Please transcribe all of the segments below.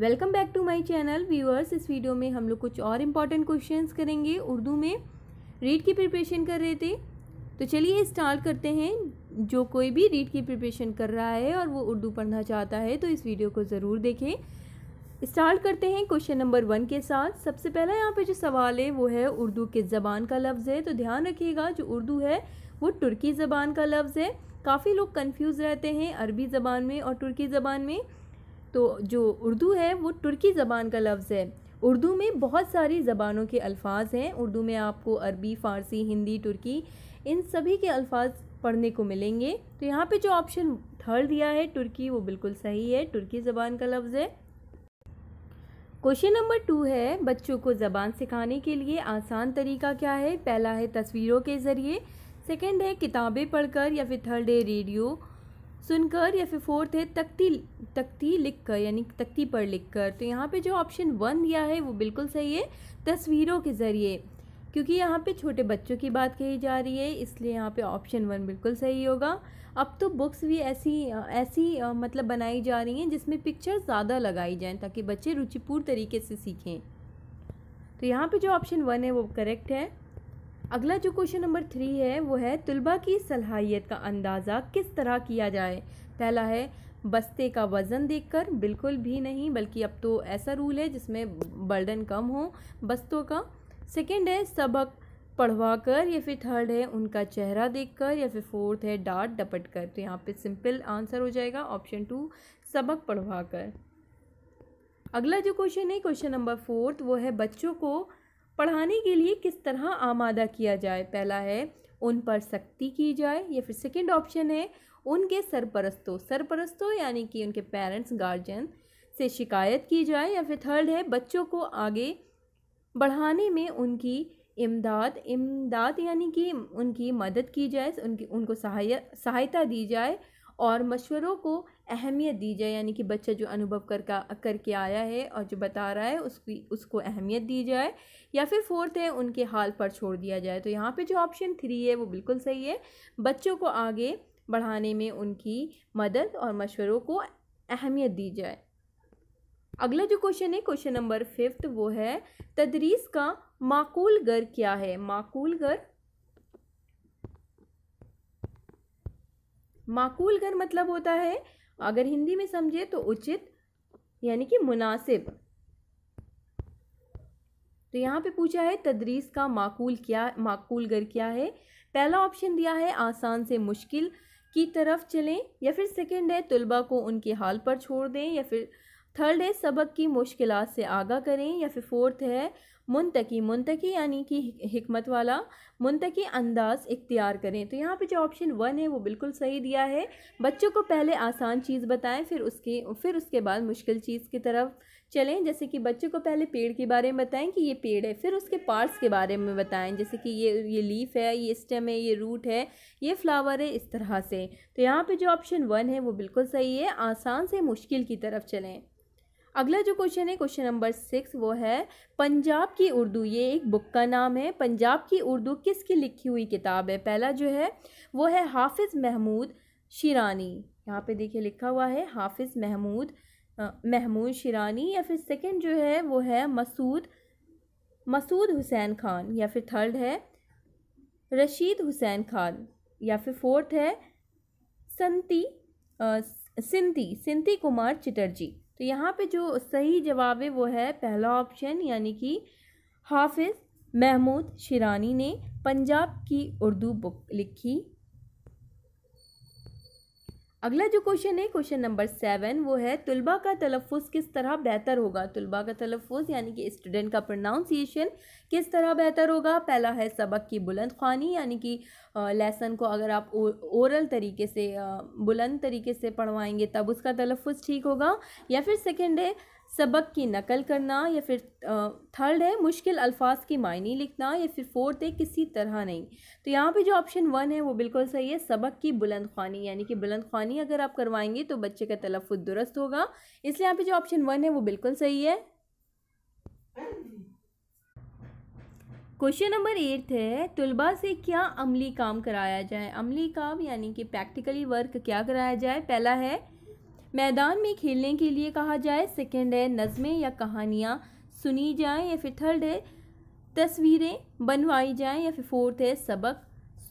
welcome back to my channel viewers इस video में हम लोग कुछ और इम्पॉर्टेंट क्वेश्चंस करेंगे उर्दू में रीड की प्रिपरेशन कर रहे थे तो चलिए स्टार्ट करते हैं जो कोई भी रीड की प्रिपरेशन कर रहा है और वो उर्दू पढ़ना चाहता है तो इस वीडियो को ज़रूर देखें स्टार्ट करते हैं क्वेश्चन नंबर वन के साथ सबसे पहला यहाँ पे जो सवाल है वो है उर्दू किस ज़बान का लफ्ज़ है तो ध्यान रखिएगा जो उर्दू है वो तुर्की ज़बान का लफ्ज़ है काफ़ी लोग कन्फ्यूज़ रहते हैं अरबी ज़बान में और तुर्की ज़बान में तो जो उर्दू है वो तुर्की ज़बान का लफ्ज़ है उर्दू में बहुत सारी ज़बानों के अल्फाज हैं उर्दू में आपको अरबी फ़ारसी हिंदी तुर्की इन सभी के अल्फाज पढ़ने को मिलेंगे तो यहाँ पे जो ऑप्शन थर्ड दिया है तुर्की वो बिल्कुल सही है तुर्की ज़बान का लफ्ज़ है क्वेश्चन नंबर टू है बच्चों को ज़बान सिखाने के लिए आसान तरीका क्या है पहला है तस्वीरों के ज़रिए सेकेंड है किताबें पढ़कर या फिर थर्ड है रेडियो सुनकर या फिर फोर्थ है तख्ती तख्ती लिख कर यानी तख्ती पर लिख कर तो यहाँ पे जो ऑप्शन वन दिया है वो बिल्कुल सही है तस्वीरों के ज़रिए क्योंकि यहाँ पे छोटे बच्चों की बात कही जा रही है इसलिए यहाँ पे ऑप्शन वन बिल्कुल सही होगा अब तो बुक्स भी ऐसी ऐसी मतलब बनाई जा रही हैं जिसमें पिक्चर ज़्यादा लगाई जाएँ ताकि बच्चे रुचिपूर्ण तरीके से सीखें तो यहाँ पे जो ऑप्शन वन है वो करेक्ट है अगला जो क्वेश्चन नंबर थ्री है वो है तलबा की सलाहियत का अंदाज़ा किस तरह किया जाए पहला है बस्ते का वज़न देखकर बिल्कुल भी नहीं बल्कि अब तो ऐसा रूल है जिसमें बर्डन कम हो बस्तों का सेकेंड है सबक पढ़वा कर या फिर थर्ड है उनका चेहरा देखकर या फिर फोर्थ है डांट डपट कर तो यहाँ पे सिंपल आंसर हो जाएगा ऑप्शन टू सबक पढ़वा कर अगला जो क्वेश्चन है क्वेश्चन नंबर फोर्थ वो है बच्चों को पढ़ाने के लिए किस तरह आमादा किया जाए पहला है उन पर सख्ती की जाए या फिर सेकेंड ऑप्शन है उनके सरपरस्तों सरपरस्तों यानी कि उनके पेरेंट्स गार्जियन से शिकायत की जाए या फिर थर्ड है बच्चों को आगे बढ़ाने में उनकी इमदाद इमदाद यानी कि उनकी मदद की जाए उनकी उनको सहाय सहायता दी जाए और मशवरों को अहमियत दी जाए यानी कि बच्चा जो अनुभव कर का करके आया है और जो बता रहा है उसकी उसको अहमियत दी जाए या फिर फोर्थ है उनके हाल पर छोड़ दिया जाए तो यहाँ पे जो ऑप्शन थ्री है वो बिल्कुल सही है बच्चों को आगे बढ़ाने में उनकी मदद और मशवरों को अहमियत दी जाए अगला जो क्वेश्चन है क्वेश्चन नंबर फिफ्थ वो है तदरीस का माकूल गर क्या है माकूल गर माकूल गर मतलब होता है अगर हिंदी में समझे तो उचित यानी कि मुनासिब तो यहाँ पे पूछा है तदरीस का माकूल क्या माकूल गर क्या है पहला ऑप्शन दिया है आसान से मुश्किल की तरफ चलें या फिर सेकंड है तलबा को उनके हाल पर छोड़ दें या फिर थर्ड है सबक की मुश्किल से आगा करें या फिर फोर्थ है मुंतकी मुंतकी यानी कि हमत वाला मुंतकी अंदाज इख्तियार करें तो यहाँ पे जो ऑप्शन वन है वो बिल्कुल सही दिया है बच्चों को पहले आसान चीज़ बताएं फिर उसके फिर उसके बाद मुश्किल चीज़ की तरफ चलें जैसे कि बच्चों को पहले पेड़ के बारे में बताएं कि ये पेड़ है फिर उसके पार्ट्स के बारे में बताएं जैसे कि ये ये लीफ है ये स्टेम है ये रूट है ये फ्लावर है इस तरह से तो यहाँ पे जो ऑप्शन वन है वो बिल्कुल सही है आसान से मुश्किल की तरफ चलें अगला जो क्वेश्चन है क्वेश्चन नंबर सिक्स वो है पंजाब की उर्दू ये एक बुक का नाम है पंजाब की उर्दू किसकी लिखी हुई किताब है पहला जो है वो है हाफिज़ महमूद शिरानी यहाँ पे देखिए लिखा हुआ है हाफिज़ महमूद महमूद शिरानी या फिर सेकंड जो है वो है मसूद मसूद हुसैन खान या फिर थर्ड है रशीद हुसैन खान या फिर फोर्थ है संती सिंती सिंती कुमार चटर्जी तो यहाँ पे जो सही जवाब है वो है पहला ऑप्शन यानी कि हाफिज़ महमूद शिरानी ने पंजाब की उर्दू बुक लिखी अगला जो क्वेश्चन है क्वेश्चन नंबर सेवन वो है तुलबा का तलफ़ किस तरह बेहतर होगा तुलबा का तलफ़ यानी कि स्टूडेंट का प्रोनाउंसिएशन किस तरह बेहतर होगा पहला है सबक की बुलंद खानी यानी कि लेसन को अगर आप ओरल तरीके से बुलंद तरीके से पढ़वाएंगे तब उसका तलफ़ ठीक होगा या फिर सेकेंड है सबक की नकल करना या फिर थर्ड है मुश्किल अल्फाज के मायने लिखना या फिर फोर्थ है किसी तरह नहीं तो यहाँ पे जो ऑप्शन वन है वो बिल्कुल सही है सबक की बुलंद खानी यानी कि बुलंद खानी अगर आप करवाएंगे तो बच्चे का तलफ़ दुरुस्त होगा इसलिए यहाँ पे जो ऑप्शन वन है वो बिल्कुल सही है क्वेश्चन नंबर एट है तलबा से क्या अमली काम कराया जाए अमली काम यानी कि प्रैक्टिकली वर्क क्या कराया जाए पहला है मैदान में खेलने के लिए कहा जाए सेकंड है नज़में या कहानियाँ सुनी जाएँ या फिर थर्ड है तस्वीरें बनवाई जाएँ या फिर फोर्थ है सबक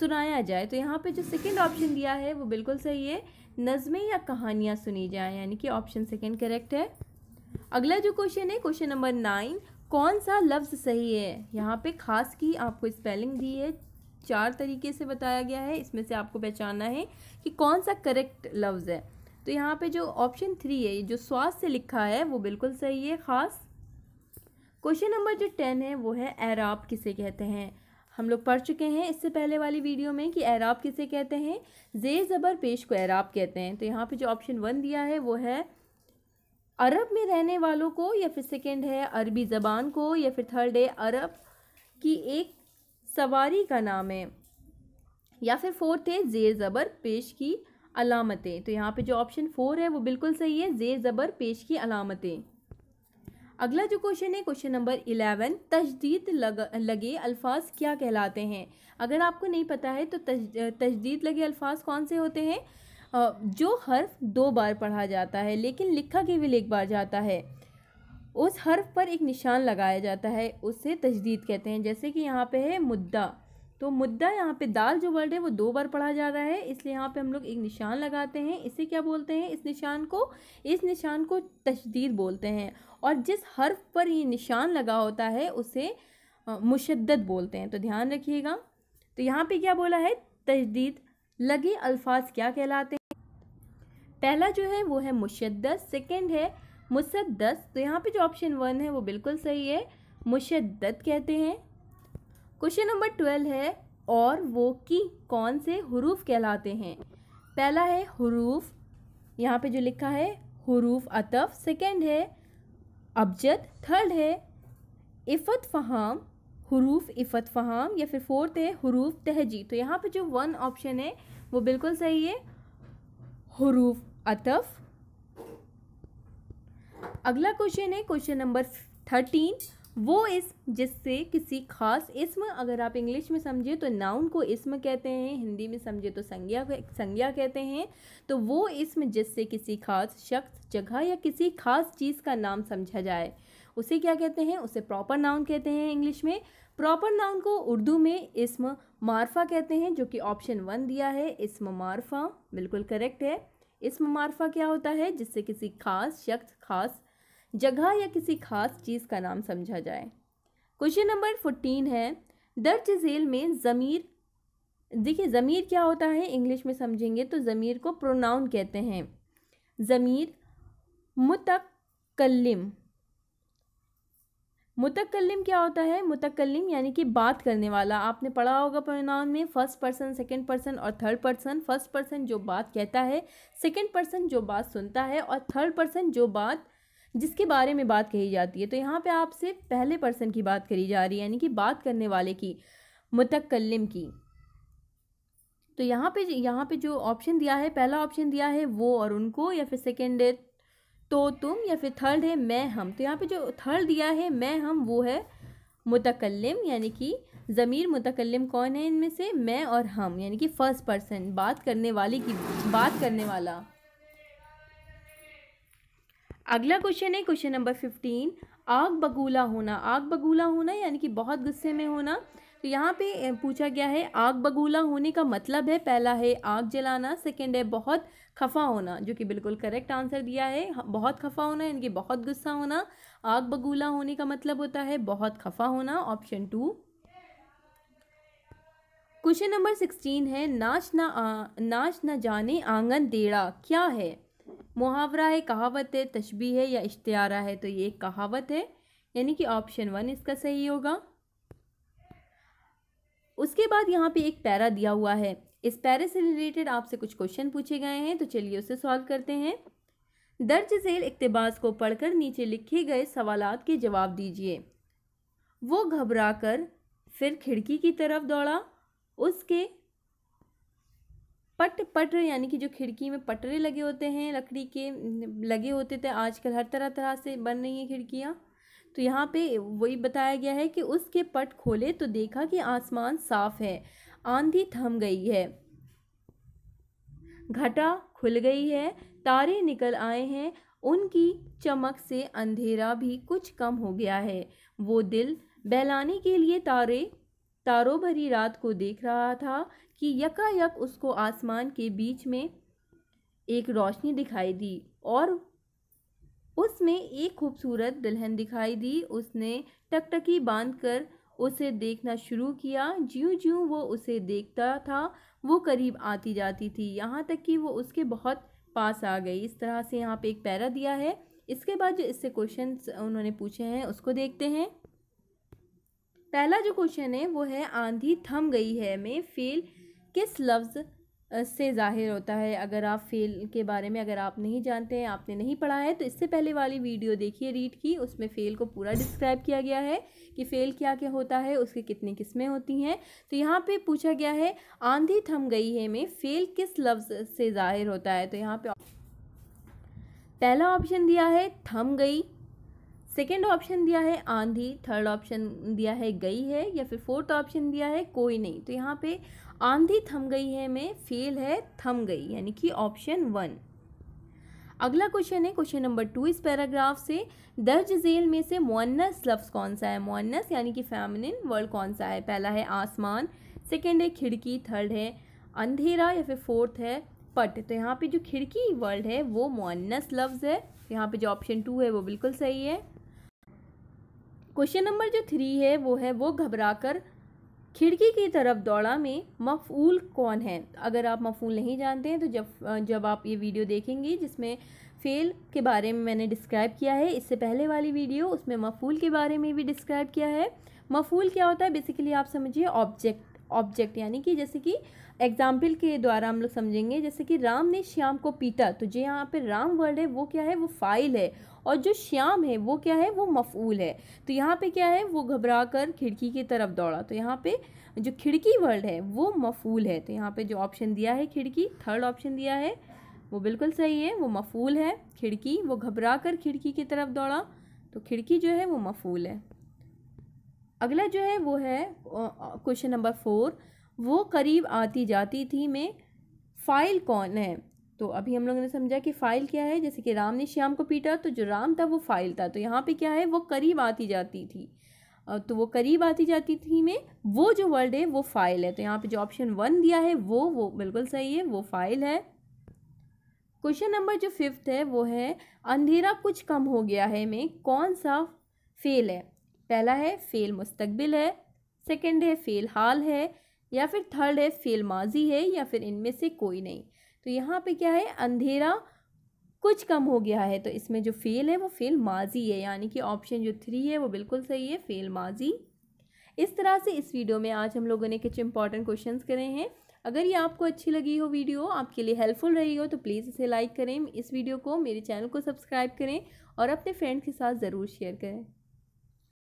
सुनाया जाए तो यहाँ पे जो सेकंड ऑप्शन दिया है वो बिल्कुल सही है नज़में या कहानियाँ सुनी जाएँ यानी कि ऑप्शन सेकेंड करेक्ट है अगला जो क्वेश्चन है क्वेश्चन नंबर नाइन कौन सा लफ्ज़ सही है यहाँ पे खास की आपको स्पेलिंग दी है चार तरीके से बताया गया है इसमें से आपको पहचानना है कि कौन सा करेक्ट लफ्ज़ है तो यहाँ पे जो ऑप्शन थ्री है जो स्वास्थ्य से लिखा है वो बिल्कुल सही है ख़ास क्वेश्चन नंबर जो टेन है वो है एराब किसे कहते हैं हम लोग पढ़ चुके हैं इससे पहले वाली वीडियो में कि एराब किसे कहते हैं ज़े ज़बर पेश को एराब कहते हैं तो यहाँ पे जो ऑप्शन वन दिया है वो है अरब में रहने वालों को या फिर सेकेंड है अरबी ज़बान को या फिर थर्ड है अरब की एक सवारी का नाम है या फिर फोर्थ है ज़े ज़बर पेश की अलामतें तो यहाँ पे जो ऑप्शन फोर है वो बिल्कुल सही है जेर ज़बर पेश की अलामतें अगला जो क्वेश्चन है क्वेश्चन नंबर इलेवन तजदीद लग, लगे अल्फाज क्या कहलाते हैं अगर आपको नहीं पता है तो तज तजदीद लगे अल्फाज कौन से होते हैं जो हर्फ दो बार पढ़ा जाता है लेकिन लिखा केवल एक बार जाता है उस हर्फ पर एक निशान लगाया जाता है उससे तजदीद कहते हैं जैसे कि यहाँ पे है मुद्दा तो मुद्दा यहाँ पे दाल जो वर्ड है वो दो बार पढ़ा जा रहा है इसलिए यहाँ पे हम लोग एक निशान लगाते हैं इसे क्या बोलते हैं इस निशान को इस निशान को तशदीद बोलते हैं और जिस हर्फ पर ये निशान लगा होता है उसे मुशद्दत बोलते हैं तो ध्यान रखिएगा तो यहाँ पे क्या बोला है तजदीद लगे अल्फाज क्या कहलाते हैं पहला जो है वो है मुशद्दत सेकेंड है मुसद्दस तो यहाँ पे जो ऑप्शन वन है वो बिल्कुल सही है मुशद्दत कहते हैं क्वेश्चन नंबर ट्वेल्व है और वो की कौन से हरूफ कहलाते हैं पहला है हरूफ यहाँ पे जो लिखा है हरूफ अतफ सेकेंड है अबजद थर्ड है इफ़त फ़हाम हरूफ इफ़त फ़हाम या फिर फोर्थ है हरूफ तहजी तो यहाँ पे जो वन ऑप्शन है वो बिल्कुल सही है हरूफ अतफ अगला क्वेश्चन है क्वेश्चन नंबर थर्टीन वो इसम जिससे किसी खास इसम अगर आप इंग्लिश में समझे तो नाउन को इसम कहते हैं हिंदी में समझे तो संज्ञा संज्ञा कहते हैं तो वो इसम जिससे किसी खास शख्स जगह या किसी खास चीज़ का नाम समझा जाए उसे क्या कहते हैं उसे प्रॉपर नाउन कहते हैं इंग्लिश में प्रॉपर नाउन को उर्दू में इसम मारफा कहते हैं जो कि ऑप्शन वन दिया है इसम मारफा बिल्कुल करेक्ट है इसम मारफा क्या होता है जिससे किसी खास शख्स खास जगह या किसी खास चीज़ का नाम समझा जाए क्वेश्चन नंबर फोर्टीन है दर्ज झेल में ज़मीर देखिए ज़मीर क्या होता है इंग्लिश में समझेंगे तो ज़मीर को प्रोनाउन कहते हैं ज़मीर मुतकलम मुतकलम क्या होता है मुतकलम यानी कि बात करने वाला आपने पढ़ा होगा प्रोनाउन में फर्स्ट पर्सन सेकंड पर्सन और थर्ड पर्सन फर्स्ट पर्सन जो बात कहता है सेकंड पर्सन जो बात सुनता है और थर्ड पर्सन जो बात जिसके बारे में बात कही जाती है तो यहाँ पे आपसे पहले पर्सन की बात करी जा रही है यानी कि बात करने वाले की मुतकलम की तो यहाँ पे यहाँ पे जो ऑप्शन दिया है पहला ऑप्शन दिया है वो और उनको या फिर सेकेंड है तो तुम या फिर थर्ड है मैं हम तो यहाँ पे जो थर्ड दिया है मैं हम वो है मुतकलम यानी कि ज़मीर मुतकलम कौन है इनमें से मैं और हम यानी कि फ़र्स्ट पर्सन बात करने वाले की बात करने वाला अगला क्वेश्चन है क्वेश्चन नंबर फिफ्टीन आग बगूला होना आग बगूला होना यानी कि बहुत गुस्से में होना तो यहाँ पे पूछा गया है आग बगूला होने का मतलब है पहला है आग जलाना सेकंड है बहुत खफा होना जो कि बिल्कुल करेक्ट आंसर दिया है बहुत खफा होना यानी कि बहुत गुस्सा होना आग बगूला होने का मतलब होता है बहुत खफा होना option two question number sixteen है नाच ना आ, नाच ना जाने आंगन टेढ़ा क्या है मुहावरा है कहावत है तशबी है या इश्तारा है तो ये एक कहावत है यानी कि ऑप्शन वन इसका सही होगा उसके बाद यहाँ पे एक पैरा दिया हुआ है इस पैरे से रिलेटेड आपसे कुछ क्वेश्चन पूछे गए हैं तो चलिए उसे सॉल्व करते हैं दर्ज झेल इकतबास को पढ़कर नीचे लिखे गए सवालत के जवाब दीजिए वो घबरा कर फिर खिड़की की तरफ दौड़ा उसके पट पट यानी कि जो खिड़की में पटरे लगे होते हैं लकड़ी के लगे होते थे आजकल हर तरह तरह से बन रही हैं खिड़कियाँ तो यहाँ पे वही बताया गया है कि उसके पट खोले तो देखा कि आसमान साफ है आंधी थम गई है घटा खुल गई है तारे निकल आए हैं उनकी चमक से अंधेरा भी कुछ कम हो गया है वो दिल बहलाने के लिए तारे तारों भरी रात को देख रहा था कि यकायक उसको आसमान के बीच में एक रोशनी दिखाई दी और उसमें एक खूबसूरत दुल्हन दिखाई दी उसने टकटकी बांधकर उसे देखना शुरू किया ज्यों ज्यों वो उसे देखता था वो करीब आती जाती थी यहाँ तक कि वो उसके बहुत पास आ गई इस तरह से यहाँ पे एक पैरा दिया है इसके बाद जो इससे क्वेश्चन उन्होंने पूछे हैं उसको देखते हैं पहला जो क्वेश्चन है वो है आंधी थम गई है में फेल किस लफ्ज़ से जाहिर होता है अगर आप फेल के बारे में अगर आप नहीं जानते हैं आपने नहीं पढ़ा है तो इससे पहले वाली वीडियो देखिए रीड की उसमें फ़ेल को पूरा डिस्क्राइब किया गया है कि फ़ेल क्या क्या होता है उसकी कितनी किस्में होती हैं तो यहाँ पे पूछा गया है आंधी थम गई है में फ़ेल किस लफ्ज़ से जाहिर होता है तो यहाँ पे पहला ऑप्शन दिया है थम गई सेकेंड ऑप्शन दिया है आंधी थर्ड ऑप्शन दिया है गई है या फिर फोर्थ ऑप्शन दिया है कोई नहीं तो यहाँ पे आंधी थम गई है में फेल है थम गई यानी कि ऑप्शन वन अगला क्वेश्चन है क्वेश्चन नंबर टू इस पैराग्राफ से दर्ज झेल में से मोन्नस लफ्स कौन सा है मोन्नस यानी कि फैमिनिन वर्ड कौन सा है पहला है आसमान सेकेंड है खिड़की थर्ड है अंधेरा या फिर फोर्थ है पट तो यहाँ पे जो खिड़की वर्ड है वो मोन्नस लफ्ज़ है यहाँ पे जो ऑप्शन टू है वो बिल्कुल सही है क्वेश्चन नंबर जो थ्री है वो है वो घबराकर खिड़की की तरफ दौड़ा में मफूल कौन है अगर आप मफूल नहीं जानते हैं तो जब जब आप ये वीडियो देखेंगे जिसमें फ़ेल के बारे में मैंने डिस्क्राइब किया है इससे पहले वाली वीडियो उसमें मफूल के बारे में भी डिस्क्राइब किया है मफूल क्या होता है बेसिकली आप समझिए ऑब्जेक्ट ऑब्जेक्ट यानी कि जैसे कि एग्जाम्पल के द्वारा हम लोग समझेंगे जैसे कि राम ने श्याम को पीटा तो जो यहाँ पे राम वर्ड है वो क्या है वो फाइल है और जो श्याम है वो क्या है वो मफूल है तो यहाँ पे क्या है वो घबरा कर खिड़की की तरफ दौड़ा तो यहाँ पे जो खिड़की वर्ड है वो मफूल है तो यहाँ पे जो ऑप्शन दिया है खिड़की थर्ड ऑप्शन दिया है वो बिल्कुल सही है वो मफूल है खिड़की वो घबरा कर खिड़की की तरफ दौड़ा तो खिड़की जो है वो मफूल है अगला जो है वो है क्वेश्चन नंबर फोर वो करीब आती जाती थी में फ़ाइल कौन है तो अभी हम लोगों ने समझा कि फ़ाइल क्या है जैसे कि राम ने श्याम को पीटा तो जो राम था वो फ़ाइल था तो यहाँ पे क्या है वो करीब आती जाती थी तो वो करीब आती जाती थी में वो जो वर्ड है वो फ़ाइल है तो यहाँ पे जो ऑप्शन वन दिया है वो वो बिल्कुल सही है वो फ़ाइल है क्वेश्चन नंबर जो फिफ्थ है वो है अंधेरा कुछ कम हो गया है में कौन सा फेल है पहला है फ़ेल मुस्तबिल है सेकंड है फ़ेल हाल है या फिर थर्ड है फ़ेल माजी है या फिर इनमें से कोई नहीं तो यहाँ पे क्या है अंधेरा कुछ कम हो गया है तो इसमें जो फ़ेल है वो फ़ेल माजी है यानी कि ऑप्शन जो थ्री है वो बिल्कुल सही है फ़ेल माजी इस तरह से इस वीडियो में आज हम लोगों ने कुछ इंपॉर्टेंट क्वेश्चन करे हैं अगर ये आपको अच्छी लगी हो वीडियो आपके लिए हेल्पफुल रही हो तो प्लीज़ इसे लाइक करें इस वीडियो को मेरे चैनल को सब्सक्राइब करें और अपने फ्रेंड्स के साथ ज़रूर शेयर करें